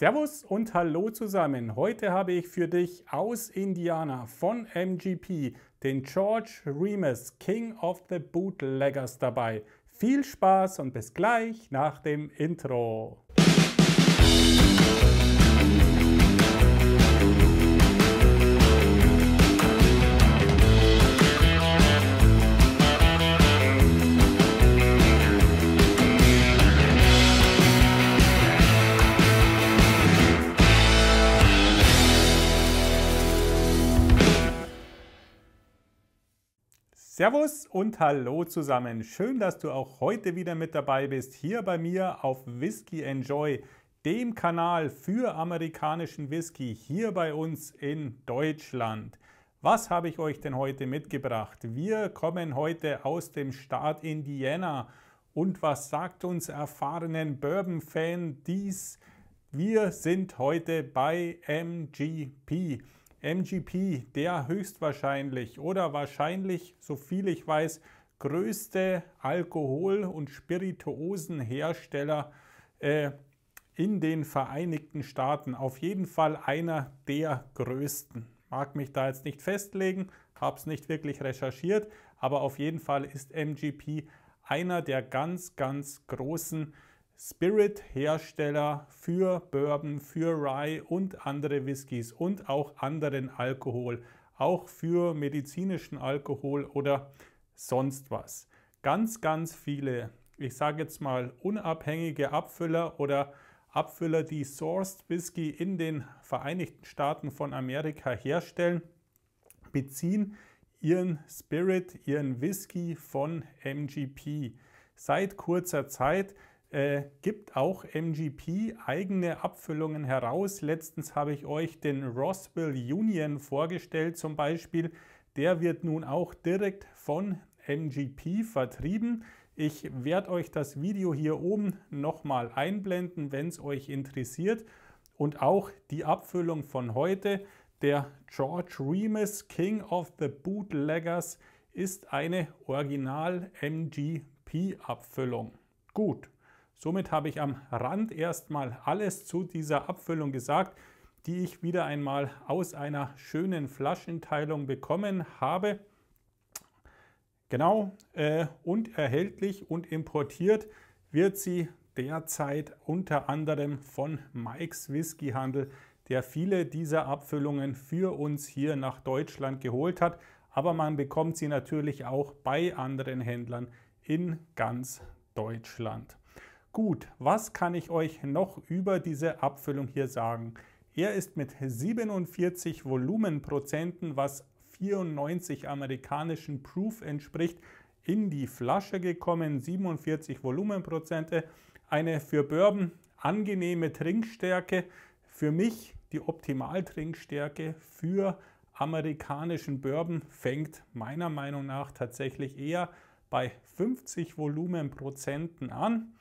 Servus und hallo zusammen. Heute habe ich für dich aus Indiana von MGP den George Remus King of the Bootleggers dabei. Viel Spaß und bis gleich nach dem Intro. Servus und hallo zusammen. Schön, dass du auch heute wieder mit dabei bist, hier bei mir auf Whisky Enjoy, dem Kanal für amerikanischen Whisky hier bei uns in Deutschland. Was habe ich euch denn heute mitgebracht? Wir kommen heute aus dem Staat Indiana. Und was sagt uns erfahrenen Bourbon-Fan dies? Wir sind heute bei MGP. MGP, der höchstwahrscheinlich oder wahrscheinlich, so viel ich weiß, größte Alkohol- und Spirituosenhersteller äh, in den Vereinigten Staaten. Auf jeden Fall einer der größten. Mag mich da jetzt nicht festlegen, habe es nicht wirklich recherchiert, aber auf jeden Fall ist MGP einer der ganz, ganz großen Spirit-Hersteller für Bourbon, für Rye und andere Whiskys und auch anderen Alkohol, auch für medizinischen Alkohol oder sonst was. Ganz, ganz viele, ich sage jetzt mal unabhängige Abfüller oder Abfüller, die Sourced Whisky in den Vereinigten Staaten von Amerika herstellen, beziehen ihren Spirit, ihren Whisky von MGP. Seit kurzer Zeit äh, gibt auch MGP eigene Abfüllungen heraus. Letztens habe ich euch den Roswell Union vorgestellt zum Beispiel. Der wird nun auch direkt von MGP vertrieben. Ich werde euch das Video hier oben nochmal einblenden, wenn es euch interessiert. Und auch die Abfüllung von heute, der George Remus King of the Bootleggers, ist eine Original MGP-Abfüllung. Gut. Somit habe ich am Rand erstmal alles zu dieser Abfüllung gesagt, die ich wieder einmal aus einer schönen Flaschenteilung bekommen habe. Genau, äh, und erhältlich und importiert wird sie derzeit unter anderem von Mike's Whisky Handel, der viele dieser Abfüllungen für uns hier nach Deutschland geholt hat. Aber man bekommt sie natürlich auch bei anderen Händlern in ganz Deutschland. Gut, was kann ich euch noch über diese Abfüllung hier sagen? Er ist mit 47 Volumenprozenten, was 94 amerikanischen Proof entspricht, in die Flasche gekommen. 47 Volumenprozente, eine für Bourbon angenehme Trinkstärke. Für mich die Optimaltrinkstärke für amerikanischen Bourbon fängt meiner Meinung nach tatsächlich eher bei 50 Volumenprozenten an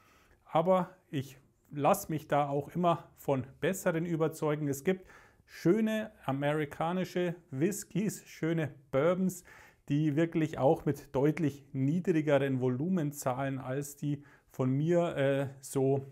aber ich lasse mich da auch immer von besseren überzeugen. Es gibt schöne amerikanische Whiskys, schöne Bourbons, die wirklich auch mit deutlich niedrigeren Volumenzahlen als die von mir äh, so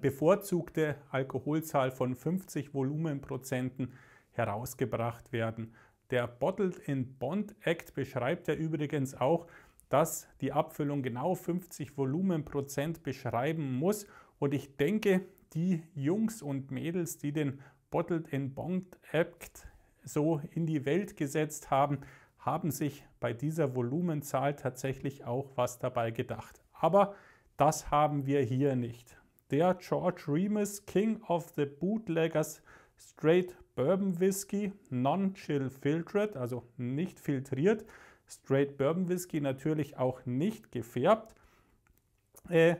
bevorzugte Alkoholzahl von 50 Volumenprozenten herausgebracht werden. Der Bottled in Bond Act beschreibt ja übrigens auch, dass die Abfüllung genau 50 Volumenprozent beschreiben muss. Und ich denke, die Jungs und Mädels, die den Bottled in Bond Act so in die Welt gesetzt haben, haben sich bei dieser Volumenzahl tatsächlich auch was dabei gedacht. Aber das haben wir hier nicht. Der George Remus King of the Bootleggers Straight Bourbon Whisky Non-Chill Filtered, also nicht filtriert, Straight Bourbon Whisky natürlich auch nicht gefärbt. Äh,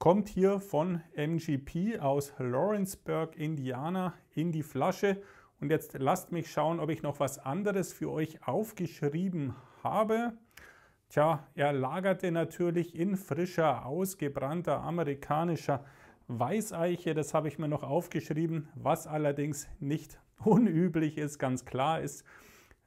kommt hier von MGP aus Lawrenceburg, Indiana in die Flasche. Und jetzt lasst mich schauen, ob ich noch was anderes für euch aufgeschrieben habe. Tja, er lagerte natürlich in frischer, ausgebrannter amerikanischer Weißeiche. Das habe ich mir noch aufgeschrieben, was allerdings nicht unüblich ist, ganz klar ist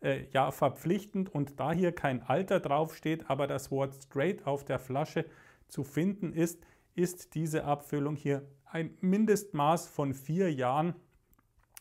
äh, ja verpflichtend und da hier kein Alter draufsteht, aber das Wort straight auf der Flasche zu finden ist, ist diese Abfüllung hier ein Mindestmaß von vier Jahren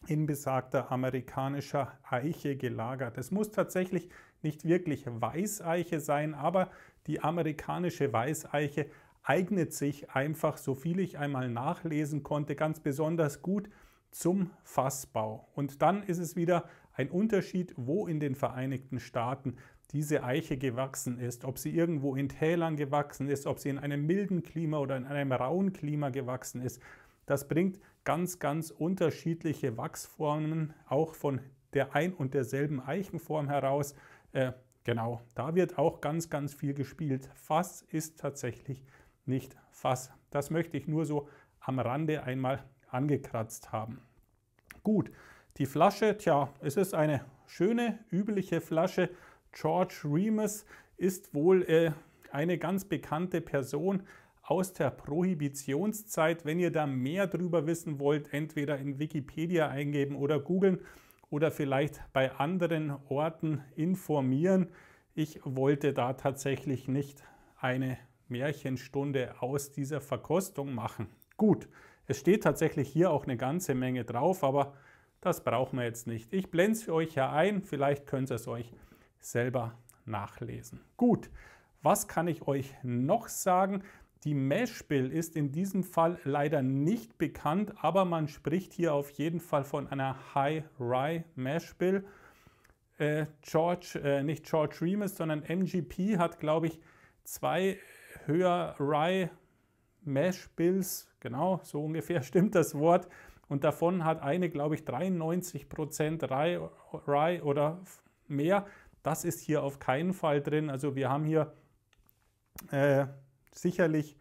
in besagter amerikanischer Eiche gelagert. Es muss tatsächlich nicht wirklich Weißeiche sein, aber die amerikanische Weißeiche eignet sich einfach, so viel ich einmal nachlesen konnte, ganz besonders gut zum Fassbau. Und dann ist es wieder ein Unterschied, wo in den Vereinigten Staaten diese Eiche gewachsen ist, ob sie irgendwo in Tälern gewachsen ist, ob sie in einem milden Klima oder in einem rauen Klima gewachsen ist. Das bringt ganz, ganz unterschiedliche Wachsformen auch von der ein und derselben Eichenform heraus. Äh, genau, da wird auch ganz, ganz viel gespielt. Fass ist tatsächlich nicht Fass. Das möchte ich nur so am Rande einmal angekratzt haben. Gut, die Flasche, tja, es ist eine schöne, übliche Flasche. George Remus ist wohl äh, eine ganz bekannte Person aus der Prohibitionszeit. Wenn ihr da mehr drüber wissen wollt, entweder in Wikipedia eingeben oder googeln oder vielleicht bei anderen Orten informieren. Ich wollte da tatsächlich nicht eine Märchenstunde aus dieser Verkostung machen. Gut, es steht tatsächlich hier auch eine ganze Menge drauf, aber das brauchen wir jetzt nicht. Ich blende es für euch hier ein. Vielleicht könnt ihr es euch selber nachlesen. Gut, was kann ich euch noch sagen? Die Mesh-Bill ist in diesem Fall leider nicht bekannt, aber man spricht hier auf jeden Fall von einer High-Rye Meshbill. Äh, George, äh, nicht George Remus, sondern MGP hat, glaube ich, zwei höher Rye mesh bills genau, so ungefähr stimmt das Wort, und davon hat eine, glaube ich, 93 Prozent Rye oder mehr. Das ist hier auf keinen Fall drin. Also wir haben hier äh, sicherlich,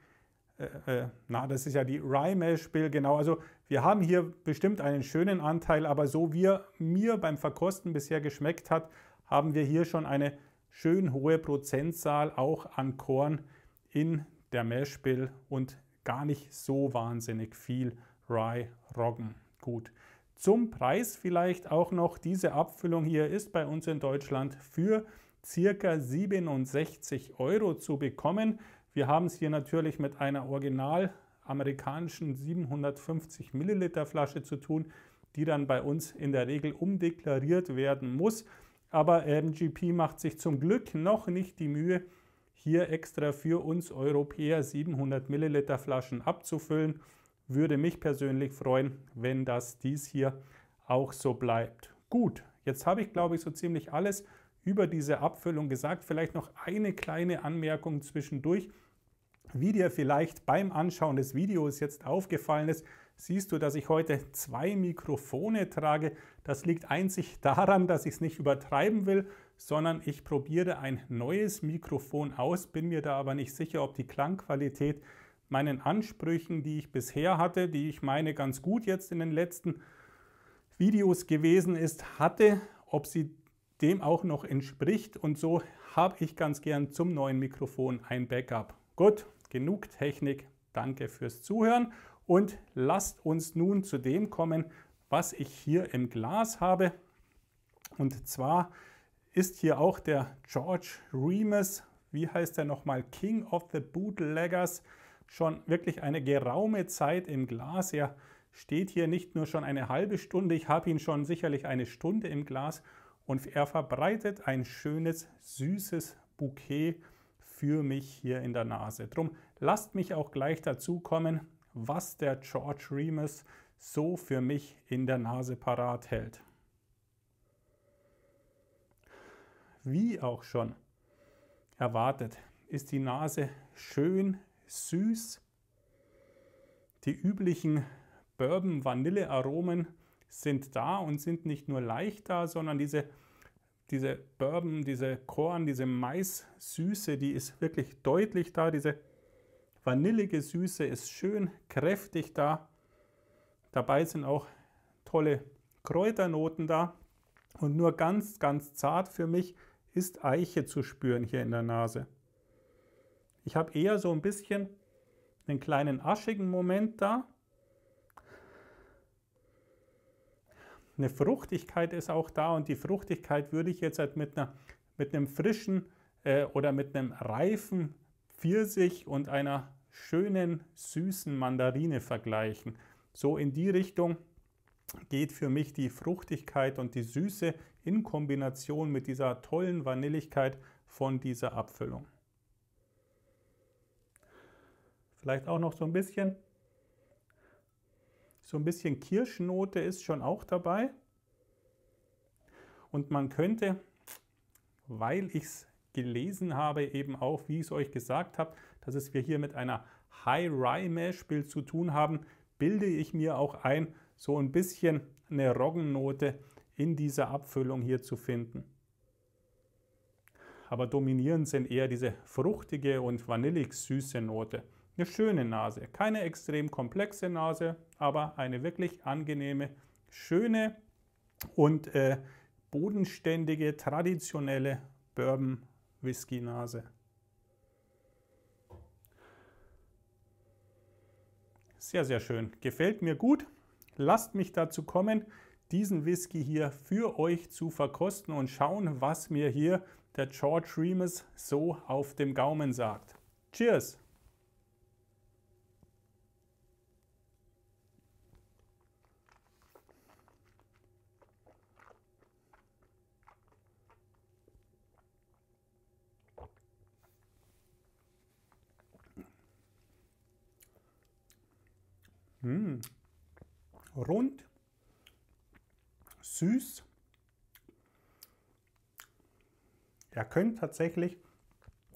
äh, äh, na, das ist ja die Rye-Mesh-Bill, genau. Also wir haben hier bestimmt einen schönen Anteil, aber so wie er mir beim Verkosten bisher geschmeckt hat, haben wir hier schon eine schön hohe Prozentzahl auch an Korn in der Mesh-Bill und gar nicht so wahnsinnig viel Rye Roggen. Gut. Zum Preis vielleicht auch noch, diese Abfüllung hier ist bei uns in Deutschland für circa 67 Euro zu bekommen. Wir haben es hier natürlich mit einer original amerikanischen 750 Milliliter Flasche zu tun, die dann bei uns in der Regel umdeklariert werden muss. Aber äh, MGP macht sich zum Glück noch nicht die Mühe, hier extra für uns Europäer 700 Milliliter Flaschen abzufüllen würde mich persönlich freuen, wenn das dies hier auch so bleibt. Gut, jetzt habe ich, glaube ich, so ziemlich alles über diese Abfüllung gesagt. Vielleicht noch eine kleine Anmerkung zwischendurch. Wie dir vielleicht beim Anschauen des Videos jetzt aufgefallen ist, siehst du, dass ich heute zwei Mikrofone trage. Das liegt einzig daran, dass ich es nicht übertreiben will, sondern ich probiere ein neues Mikrofon aus, bin mir da aber nicht sicher, ob die Klangqualität meinen Ansprüchen, die ich bisher hatte, die ich meine ganz gut jetzt in den letzten Videos gewesen ist, hatte, ob sie dem auch noch entspricht. Und so habe ich ganz gern zum neuen Mikrofon ein Backup. Gut, genug Technik. Danke fürs Zuhören und lasst uns nun zu dem kommen, was ich hier im Glas habe. Und zwar ist hier auch der George Remus, wie heißt er nochmal, King of the Bootleggers schon wirklich eine geraume Zeit im Glas. Er steht hier nicht nur schon eine halbe Stunde, ich habe ihn schon sicherlich eine Stunde im Glas und er verbreitet ein schönes, süßes Bouquet für mich hier in der Nase. Drum lasst mich auch gleich dazu kommen, was der George Remus so für mich in der Nase parat hält. Wie auch schon erwartet, ist die Nase schön süß. Die üblichen Bourbon-Vanille-Aromen sind da und sind nicht nur leicht da, sondern diese, diese Bourbon, diese Korn, diese Mais-Süße, die ist wirklich deutlich da. Diese vanillige Süße ist schön kräftig da. Dabei sind auch tolle Kräuternoten da. Und nur ganz, ganz zart für mich ist Eiche zu spüren hier in der Nase. Ich habe eher so ein bisschen einen kleinen aschigen Moment da. Eine Fruchtigkeit ist auch da und die Fruchtigkeit würde ich jetzt halt mit, einer, mit einem frischen äh, oder mit einem reifen Pfirsich und einer schönen, süßen Mandarine vergleichen. So in die Richtung geht für mich die Fruchtigkeit und die Süße in Kombination mit dieser tollen Vanilligkeit von dieser Abfüllung. Vielleicht auch noch so ein bisschen, so ein bisschen Kirschnote ist schon auch dabei. Und man könnte, weil ich es gelesen habe, eben auch, wie ich es euch gesagt habe, dass es wir hier mit einer High-Rye-Mash-Bild zu tun haben, bilde ich mir auch ein, so ein bisschen eine Roggennote in dieser Abfüllung hier zu finden. Aber dominierend sind eher diese fruchtige und vanillig süße Note eine schöne Nase. Keine extrem komplexe Nase, aber eine wirklich angenehme, schöne und äh, bodenständige, traditionelle Bourbon-Whisky-Nase. Sehr, sehr schön. Gefällt mir gut. Lasst mich dazu kommen, diesen Whisky hier für euch zu verkosten und schauen, was mir hier der George Remus so auf dem Gaumen sagt. Cheers! rund, süß. Er könnte tatsächlich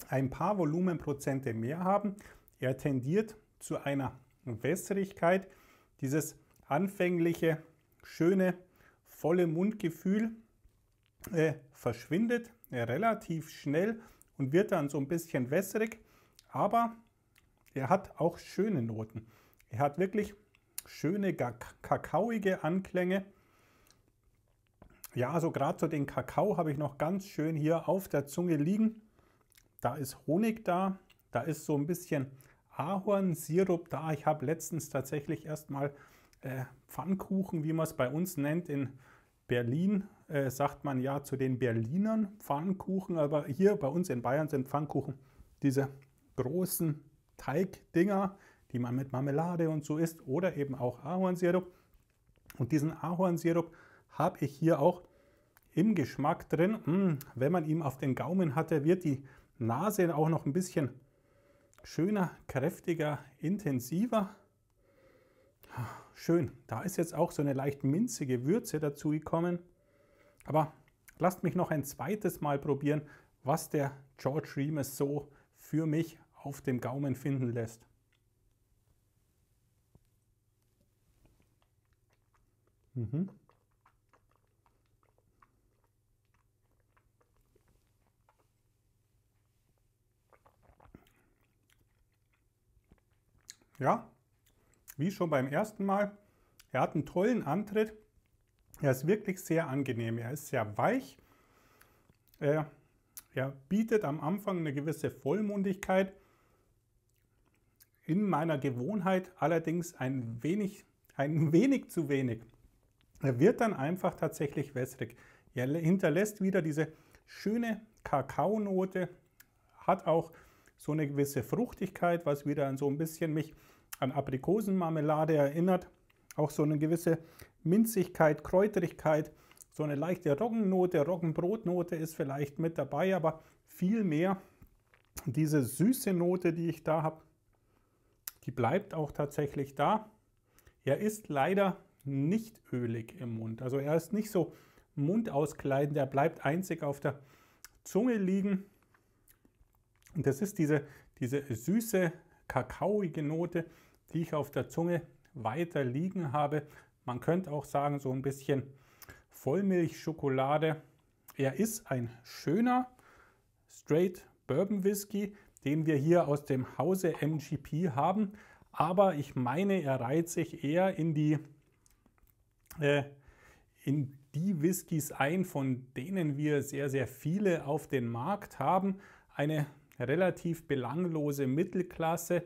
ein paar Volumenprozente mehr haben. Er tendiert zu einer Wässerigkeit. Dieses anfängliche, schöne, volle Mundgefühl äh, verschwindet relativ schnell und wird dann so ein bisschen wässrig. Aber er hat auch schöne Noten. Er hat wirklich schöne kakaoige Anklänge. Ja, also gerade so den Kakao habe ich noch ganz schön hier auf der Zunge liegen. Da ist Honig da, da ist so ein bisschen Ahornsirup da. Ich habe letztens tatsächlich erstmal äh, Pfannkuchen, wie man es bei uns nennt, in Berlin äh, sagt man ja zu den Berlinern Pfannkuchen, aber hier bei uns in Bayern sind Pfannkuchen diese großen Teigdinger, die man mit Marmelade und so isst oder eben auch Ahornsirup. Und diesen Ahornsirup habe ich hier auch im Geschmack drin. Mm, wenn man ihn auf den Gaumen hatte, wird die Nase auch noch ein bisschen schöner, kräftiger, intensiver. Schön, da ist jetzt auch so eine leicht minzige Würze dazu gekommen. Aber lasst mich noch ein zweites Mal probieren, was der George Remus so für mich auf dem Gaumen finden lässt. Mhm. Ja, wie schon beim ersten Mal, er hat einen tollen Antritt. Er ist wirklich sehr angenehm. Er ist sehr weich. Er, er bietet am Anfang eine gewisse Vollmundigkeit. In meiner Gewohnheit allerdings ein wenig, ein wenig zu wenig. Er wird dann einfach tatsächlich wässrig. Er hinterlässt wieder diese schöne Kakaonote, hat auch so eine gewisse Fruchtigkeit, was wieder an so ein bisschen mich an Aprikosenmarmelade erinnert. Auch so eine gewisse Minzigkeit, Kräuterigkeit, so eine leichte Roggennote, Roggenbrotnote ist vielleicht mit dabei, aber vielmehr diese süße Note, die ich da habe, die bleibt auch tatsächlich da. Er ist leider nicht ölig im Mund. Also er ist nicht so mundauskleidend, er bleibt einzig auf der Zunge liegen. Und das ist diese, diese süße, kakaoige Note, die ich auf der Zunge weiter liegen habe. Man könnte auch sagen, so ein bisschen Vollmilchschokolade. Er ist ein schöner Straight Bourbon Whisky, den wir hier aus dem Hause MGP haben. Aber ich meine, er reiht sich eher in die äh, in die Whiskys ein, von denen wir sehr, sehr viele auf den Markt haben. Eine relativ belanglose Mittelklasse,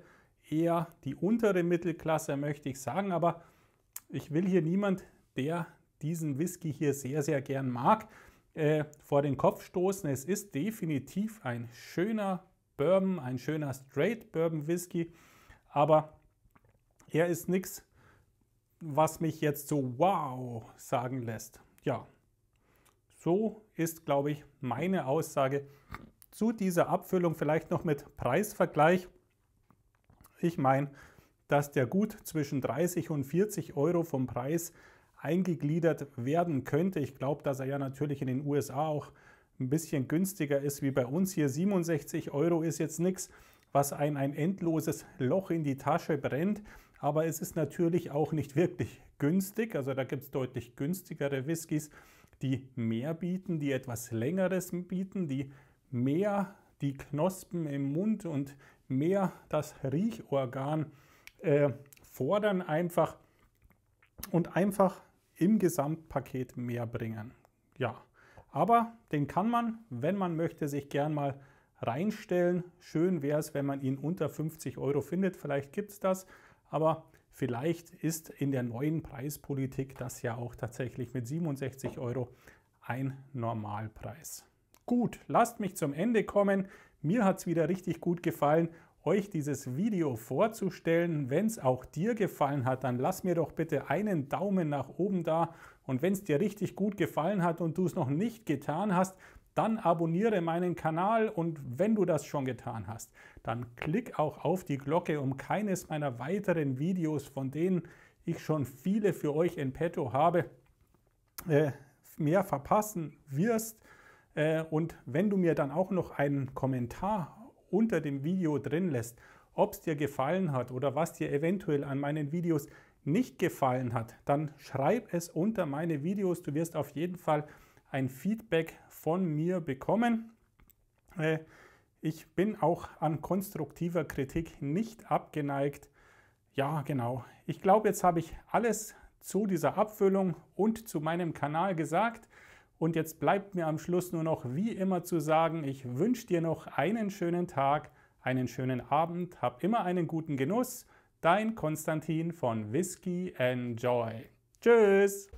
eher die untere Mittelklasse, möchte ich sagen. Aber ich will hier niemand, der diesen Whisky hier sehr, sehr gern mag, äh, vor den Kopf stoßen. Es ist definitiv ein schöner Bourbon, ein schöner Straight Bourbon Whisky, aber er ist nichts was mich jetzt so wow sagen lässt. Ja, so ist, glaube ich, meine Aussage zu dieser Abfüllung. Vielleicht noch mit Preisvergleich. Ich meine, dass der gut zwischen 30 und 40 Euro vom Preis eingegliedert werden könnte. Ich glaube, dass er ja natürlich in den USA auch ein bisschen günstiger ist wie bei uns hier. 67 Euro ist jetzt nichts was ein ein endloses Loch in die Tasche brennt. Aber es ist natürlich auch nicht wirklich günstig. Also da gibt es deutlich günstigere Whiskys, die mehr bieten, die etwas längeres bieten, die mehr die Knospen im Mund und mehr das Riechorgan äh, fordern einfach und einfach im Gesamtpaket mehr bringen. Ja, aber den kann man, wenn man möchte, sich gern mal reinstellen. Schön wäre es, wenn man ihn unter 50 Euro findet. Vielleicht gibt es das, aber vielleicht ist in der neuen Preispolitik das ja auch tatsächlich mit 67 Euro ein Normalpreis. Gut, lasst mich zum Ende kommen. Mir hat es wieder richtig gut gefallen, euch dieses Video vorzustellen. Wenn es auch dir gefallen hat, dann lass mir doch bitte einen Daumen nach oben da. Und wenn es dir richtig gut gefallen hat und du es noch nicht getan hast, dann abonniere meinen Kanal und wenn du das schon getan hast, dann klick auch auf die Glocke, um keines meiner weiteren Videos, von denen ich schon viele für euch in petto habe, äh, mehr verpassen wirst. Äh, und wenn du mir dann auch noch einen Kommentar unter dem Video drin lässt, ob es dir gefallen hat oder was dir eventuell an meinen Videos nicht gefallen hat, dann schreib es unter meine Videos. Du wirst auf jeden Fall ein Feedback von mir bekommen. Äh, ich bin auch an konstruktiver Kritik nicht abgeneigt. Ja, genau. Ich glaube, jetzt habe ich alles zu dieser Abfüllung und zu meinem Kanal gesagt. Und jetzt bleibt mir am Schluss nur noch wie immer zu sagen, ich wünsche dir noch einen schönen Tag, einen schönen Abend, hab immer einen guten Genuss. Dein Konstantin von Whisky Enjoy. Tschüss!